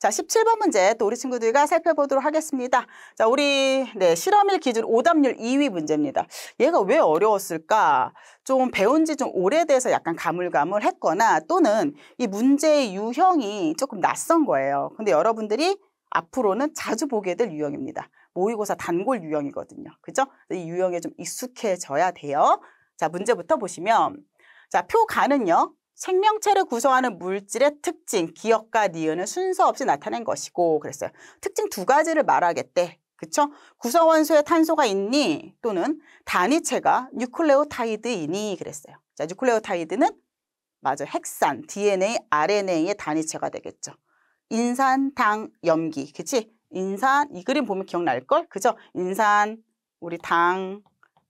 자, 17번 문제 또 우리 친구들과 살펴보도록 하겠습니다. 자, 우리 네, 실험일 기준 오답률 2위 문제입니다. 얘가 왜 어려웠을까? 좀 배운 지 좀 오래돼서 약간 가물가물했거나 또는 이 문제의 유형이 조금 낯선 거예요. 근데 여러분들이 앞으로는 자주 보게 될 유형입니다. 모의고사 단골 유형이거든요. 그죠? 이 유형에 좀 익숙해져야 돼요. 자, 문제부터 보시면 자, 표 가는요. 생명체를 구성하는 물질의 특징, 기억과 니은은 순서 없이 나타낸 것이고 그랬어요. 특징 두 가지를 말하겠대. 그쵸? 구성원소에 탄소가 있니? 또는 단위체가 뉴클레오타이드이니? 그랬어요. 자, 뉴클레오타이드는 맞아 핵산, DNA, RNA의 단위체가 되겠죠. 인산, 당, 염기. 그치? 인산, 이 그림 보면 기억날걸? 그죠? 인산, 우리 당,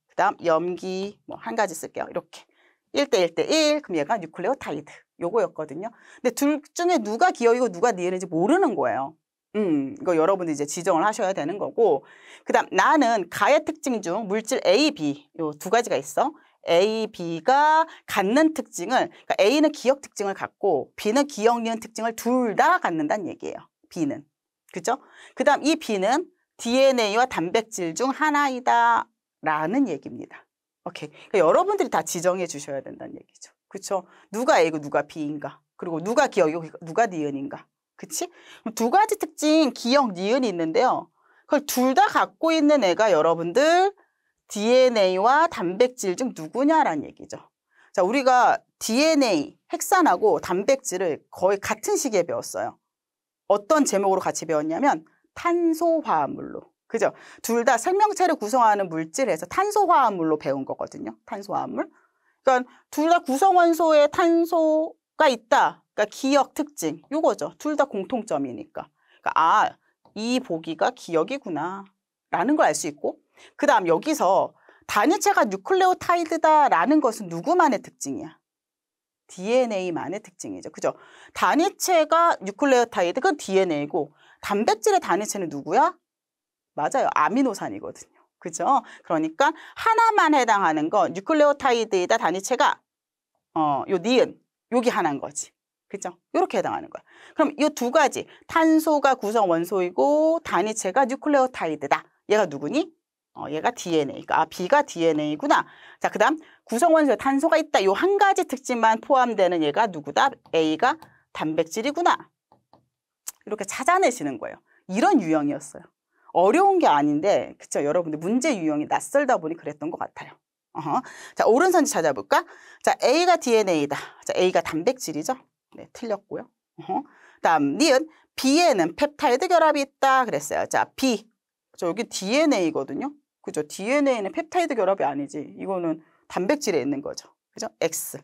그 다음 염기, 뭐 한 가지 쓸게요. 이렇게. 1대1대1 그럼 얘가 뉴클레오타이드 요거였거든요. 근데 둘 중에 누가 기어이고 누가 니은인지 모르는 거예요. 음, 이거 여러분들 이제 지정을 하셔야 되는 거고 그다음 나는 가의 특징 중 물질 A, B 요 두 가지가 있어. A, B가 갖는 특징을 그러니까 A는 기억 특징을 갖고 B는 기억 니은 특징을 둘 다 갖는다는 얘기예요. B는 그죠? 그다음 이 B는 DNA와 단백질 중 하나이다라는 얘기입니다. 오케이. 그러니까 여러분들이 다 지정해 주셔야 된다는 얘기죠. 그렇죠? 누가 A고 누가 B인가? 그리고 누가 기억 누가 니은인가? 그치? 두 가지 특징 기억, 니은이 있는데요. 그걸 둘 다 갖고 있는 애가 여러분들 DNA와 단백질 중 누구냐라는 얘기죠. 자, 우리가 DNA, 핵산하고 단백질을 거의 같은 시기에 배웠어요. 어떤 제목으로 같이 배웠냐면 탄소화합물로. 그죠? 둘 다 생명체를 구성하는 물질에서 탄소화합물로 배운 거거든요. 탄소화합물. 그러니까 둘 다 구성원소에 탄소가 있다. 그러니까 기억 특징. 요거죠. 둘 다 공통점이니까. 그러니까 아, 이 보기가 기억이구나. 라는 걸 알 수 있고. 그 다음 여기서 단위체가 뉴클레오타이드다라는 것은 누구만의 특징이야? DNA만의 특징이죠. 그죠? 단위체가 뉴클레오타이드, 그건 DNA고 단백질의 단위체는 누구야? 맞아요. 아미노산이거든요. 그죠? 그러니까 하나만 해당하는 거뉴클레오타이드이다 단위체가 어, 요 니은 여기 하나인 거지. 그죠? 이렇게 해당하는 거야. 그럼 이두 가지 탄소가 구성 원소이고 단위체가 뉴클레오타이드다. 얘가 누구니? 어, 얘가 DNA가 그러니까, 아, B가 DNA구나. 자, 그다음 구성 원소에 탄소가 있다. 요 한 가지 특징만 포함되는 얘가 누구다? A가 단백질이구나. 이렇게 찾아내시는 거예요. 이런 유형이었어요. 어려운 게 아닌데 그쵸 여러분들 문제 유형이 낯설다 보니 그랬던 것 같아요. 어허. 자오른손지 찾아볼까? 자 A가 DNA다. 자 A가 단백질이죠. 네 틀렸고요. 어허. 다음 니은 B에는 펩타이드 결합이 있다 그랬어요. 자 B 저 여기 DNA거든요. 그죠? DNA는 펩타이드 결합이 아니지. 이거는 단백질에 있는 거죠. 그죠? X.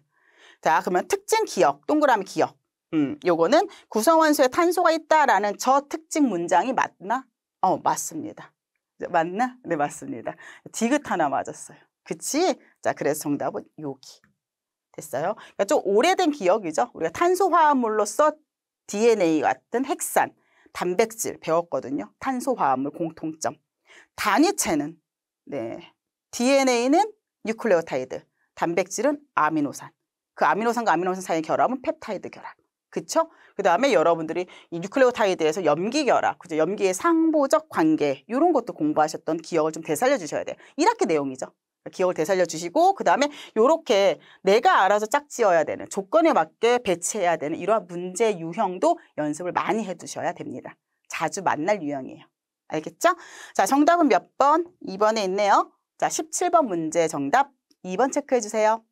자, 그러면 특징 기억, 동그라미 기억. 음, 요거는 구성원수에 탄소가 있다라는 저 특징 문장이 맞나? 어, 맞습니다. 맞나? 네, 맞습니다. 디귿 하나 맞았어요. 그치? 자, 그래서 정답은 여기. 됐어요. 그러니까 좀 오래된 기억이죠. 우리가 탄소화합물로서 DNA 같은 핵산, 단백질 배웠거든요. 탄소화합물 공통점. 단위체는 네 DNA는 뉴클레오타이드, 단백질은 아미노산. 그 아미노산과 아미노산 사이의 결합은 펩타이드 결합. 그쵸? 그 다음에 여러분들이 이 뉴클레오타이드에서 염기결합, 그죠? 염기의 상보적 관계, 이런 것도 공부하셨던 기억을 좀 되살려 주셔야 돼요. 1학기 내용이죠. 그러니까 기억을 되살려 주시고 그 다음에 요렇게 내가 알아서 짝지어야 되는 조건에 맞게 배치해야 되는 이러한 문제 유형도 연습을 많이 해두셔야 됩니다. 자주 만날 유형이에요. 알겠죠? 자 정답은 몇 번? 2번에 있네요. 자 17번 문제 정답 2번 체크해 주세요.